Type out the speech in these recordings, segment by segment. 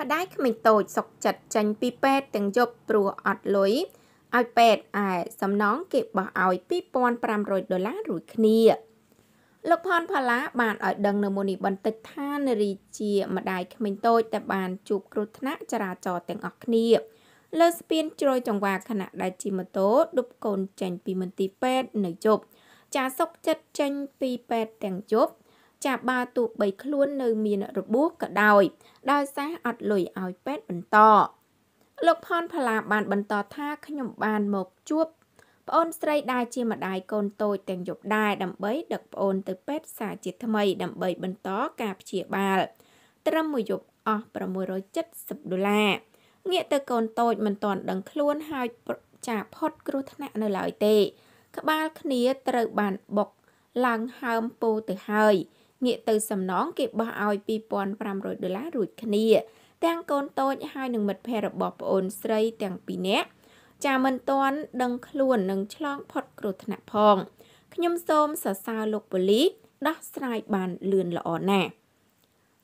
ម្ដាយក្មេងតូចសុកចិត្តចាញ់ពីពេទ្យទាំងយប់ព្រោះអត់លុយឲ្យពេទ្យឯសំណងគេបោះឲ្យ2500ដុល្លាររួចគ្នាលោកផនផាឡាបានឲ្យដឹងនៅមុននេះបន្តិចថានារីជាម្ដាយក្មេងតូចតែបានជួប គ្រោះថ្នាក់ចរាចរណ៍ទាំងអស់គ្នា លើស្ពានជ្រោយចង្វាខណៈដែលជិះម៉ូតូដប់កូនចេញពីមន្ទីរពេទ្យនៅយប់ចាសុកចិត្តចេញពីពេទ្យទាំងយប់ចាបើទោះបីខ្លួននៅមានរបួសក៏ដោយ ដោយសារអត់លុយឲ្យពេទ្យបន្ត លោកផនផល្លាបានបន្តថាខ្ញុំបានមកជួបប្អូនស្រីដែលជាម្ដាយកូនតូចទាំងយប់ដែរដើម្បីដឹកប្អូនទៅពេទ្យសាជាថ្មីដើម្បីបន្តការព្យាបាល ត្រឹមមួយយប់អស់670ដុល្លារងាកទៅកូនតូចមិនទាន់ដឹងខ្លួនហើយចាផុតគ្រោះថ្នាក់នៅឡើយទេ ក្បាលគ្នាត្រូវបានបុកឡើងហើមពោទៅហើយងាកទៅសំណងគេបោះឲ្យ2500ដុល្លាររួចគ្នា ទាំងកូនតូចហើយនឹងមិត្តភ័ក្តិរបស់ប្អូនស្រីទាំងពីរនាក់ចាមិនទាន់ដឹងខ្លួននឹងឆ្លងផុតគ្រោះថ្នាក់ផងខ្ញុំសូមសរសើរលោកប៉ូលីសដោះស្រាយបានលឿនល្អណាស់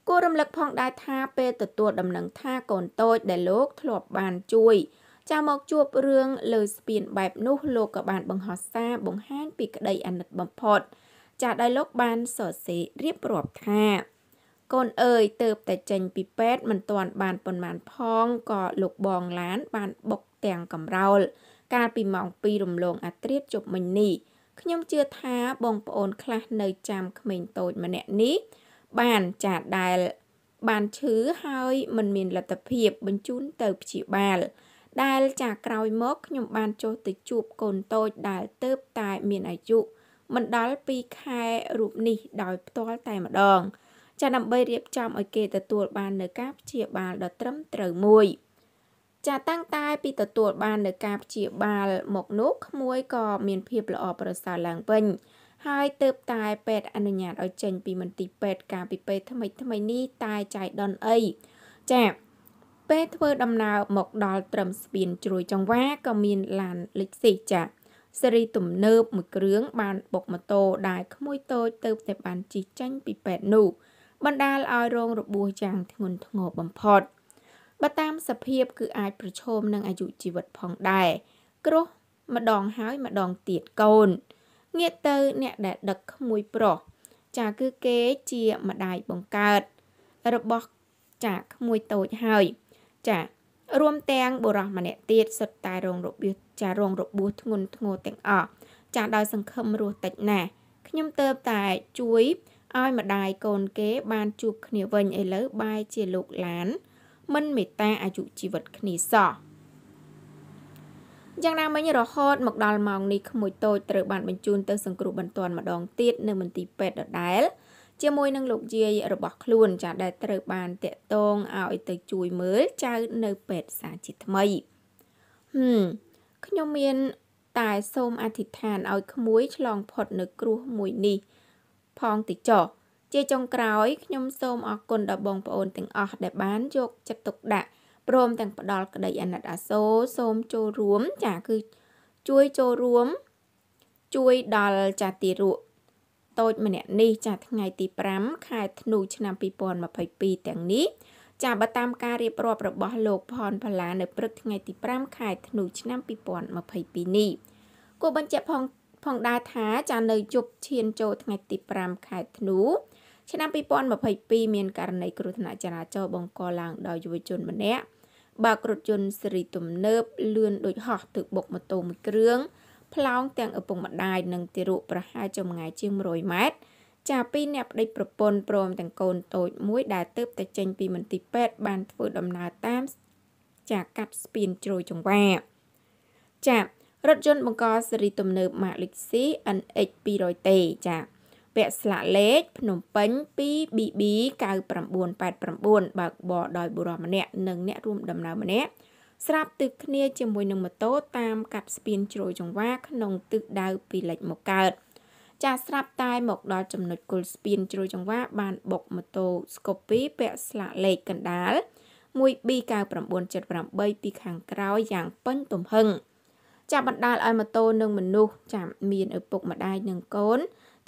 គួររំលឹកផងដែរថាពេលទទួលដំណឹងថាកូនតូច ដែលលោកធ្លាប់បានជួយចាមកជួបរឿងលើស្ពាន បែបនោះលោកក៏បាន បង្ហោះសារបង្ហាញពីក្តីអាណិតបំផុតចាស់ដែលលោកបានសរសេររៀបរាប់ថាកូនអើយទៅតែចេញពីពេទ្យមិនទាន់បានប៉ុន្មានផងក៏លោកបងឡានបានបុកទាំងកំរោល កាលពីម៉ោង2រំលងអាត្រៀតជប់មិញនេះខ្ញុំជឿថាបងប្អូនខ្លះនៅចាំក្មេងតូចម្នាក់នេះបានចាដែលបានឈឺហើយ មិនមានលទ្ធភាពបញ្ជូនទៅព្យាបាល ដែលចាក្រោយមកខ្ញុំបានចុះទៅជួបកូនតូចដែលទៅតែមានអាយុមិនដល់2ខែរូបនេះដោយ ផ្ទាល់តែម្ដង ចាដើម្បីរៀបចំឲ្យគេទទួលបាននៅការព្យាបាលដ៏ត្រឹមត្រូវមួយចាតាំងតែពីទទួលបាននៅការព្យាបាល មកនោះក្មួយក៏មានភាពល្អប្រសើរឡើងវិញហើយទៅតែពេទ្យអនុញ្ញាតឲ្យចេញ ពីមន្ទីរពេទ្យកាលពីពេលថ្មីថ្មីនេះតែចៃដន្យអីចា ពេលធ្វើដំណើរមកដល់ត្រឹមស្ពានជ្រួយចង្វាក៏មានឡានលិចស៊ីចាសេរីទំនើបមួយគ្រឿងបានបុកម៉ូតូដែលក្មួយតូចទៅតែបានជិះចេញពីពេទ្យនោះ បណ្ដាលឲ្យរងរបួសយ៉ាងធ្ងន់ធ្ងរបំផុតបើតាមសភាព គឺអាចប្រឈមនឹងអាយុជីវិតផងដែរគ្រោះម្ដងហើយម្ដងទៀតកូនងាកទៅ អ្នកដែល ដឹកក្មួយប្រុសចាគឺគេជាម្ដាយបង្កើតរបស់ចាក្មួយតូចហើយចារួមទាំងបុរសម្នាក់ទៀតសុទ្ធតែរងរបួសចារងរបួសធ្ងន់ធ្ងរទាំងអស់ចាដោយសង្ឃឹមរស់តិចណាស់ខ្ញុំទៅតែជួយឲ្យម្ដាយកូនគេ បានជួបគ្នាវិញឥឡូវបាយជាលោកឡាន មិនមេត្តាអាយុជីវិតគ្នាសោះយ៉ាងណាមិញរហូតមកដល់ម៉ោងនេះក្មួយតូចត្រូវបានបញ្ជូនទៅ សង្គ្រោះបន្ទាន់ម្ដងទៀតនៅមន្ទីរពេទ្យដដែលជាមួយនឹងលោកយាយរបស់ខ្លួនចាដែលត្រូវបានតាក់ទងឲ្យទៅជួយមើលចៅនៅពេទ្យសាជាថ្មីហឹមខ្ញុំមានតែសូមអធិដ្ឋានឲ្យក្មួយឆ្លងផុតនៅគ្រោះមួយនេះ ផងតិចោះជាចុងក្រោយខ្ញុំសូមអរគុណដល់បងប្អូនទាំងអស់ដែលបានយកចិត្តទុកដាក់ព្រមទាំងផ្ដល់ក្តីអាណិតអាសូរសូមចូលរួមចាគឺជួយចូលរួម ជួយដល់ចាទីរក់តូចម្នាក់នេះចាថ្ងៃទី5ខែធ្នូឆ្នាំ2022ទាំងនេះចាបើតាមការរៀបរាប់របស់លោកផនផល្លានៅព្រឹកថ្ងៃទី5ខែធ្នូឆ្នាំ2022នេះគូបញ្ជាក់ផងផងដែរថា ចានៅយប់ឈានចូលថ្ងៃទី5ខែធ្នូឆ្នាំ2022មានករណីគ្រោះថ្នាក់ចរាចរណ៍បង្កឡើងដោយយុវជនម្នាក់បើករថយន្តស៊េរីទំនើបលឿនដូចហោះទើបបុកម៉ូតូមួយគ្រឿងប្លោងទាំងឪពុកម្ដាយនិងទារកប្រហែលចម្ងាយជាង100ម៉ែត្រចាពីអ្នកប្តីប្រពន្ធព្រមទាំងកូនតូចមួយដែលទៅតែចេញពីមន្ទីរពេទ្យបានធ្វើដំណើរតាមចាកាត់ស្ពានជ្រោយចង្វាចារថយន្តបង្កសេរីទំនើប Maxi NX 200T ចាពាក់ស្លាកលេខភ្នំពេញ 2BB 9989បើកបរដោយបុរសម្នាក់និងអ្នករួមដំណើរម្នាក់ស្រាប់ទឹកគ្នាជាមួយនឹងម៉ូតូតាមកាត់ស្ពានជ្រោយចង្វាក្នុងទឹកដៅពីលិចមកកើត ចាស្រាប់តែមកដល់ចំណុចគល់ស្ពានជ្រោយចង្វាបានបុកម៉ូតូស្កូពីពាក់ស្លាកលេខកណ្ដាល 1B9978 ពីខាងក្រោយយ៉ាងពេញទំហឹងចាប់បណ្ដាលឲ្យម៉ូតូនិងមនុស្សចាំមានឪពុកម្ដាយនិងកូន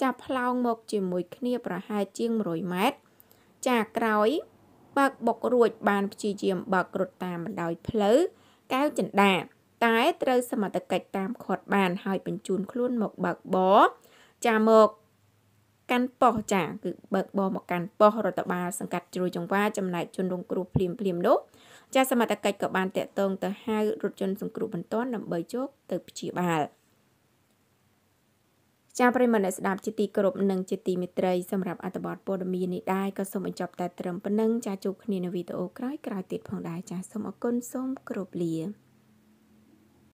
ចាប់ផ្លោងមកជាមួយគ្នាប្រហែលជាង100ម៉ែត្រចាក្រោយបើកបុករួចបានព្យាយាមបើករត់តាមបណ្ដោយផ្លូវកៅចិន្តាតែត្រូវសមត្ថកិច្ចតាមឃាត់បានហើយបញ្ជូនខ្លួនមកបើកបចាមកកាន់ប៉ុស្ចាគឺបើកបមកកាន់ប៉ុស្រដ្ឋបាលសង្កាត់ជ្រោយចង្វាចំណែកជនរងគ្រោះភ្លាមភ្លាមនោះចាសមត្ថកិច្ចក៏បានតាក់ទងទៅហៅរថយន្តសង្គ្រោះបន្ទាន់ដើម្បីជោគទៅព្យាបាលចាប្រិមត្តអ្នកស្ដាប់ជាទីគោរពនិងជាទីមេត្រីសម្រាប់អត្ថបទព័ត៌មាននេះដែរក៏សូមបញ្ចប់តែត្រឹមប៉ុណ្ណឹងចាជួបគ្នានៅវីដេអូក្រោយក្រោយទៀតផងដែរចាសូមអរគុណសូមគោរពលា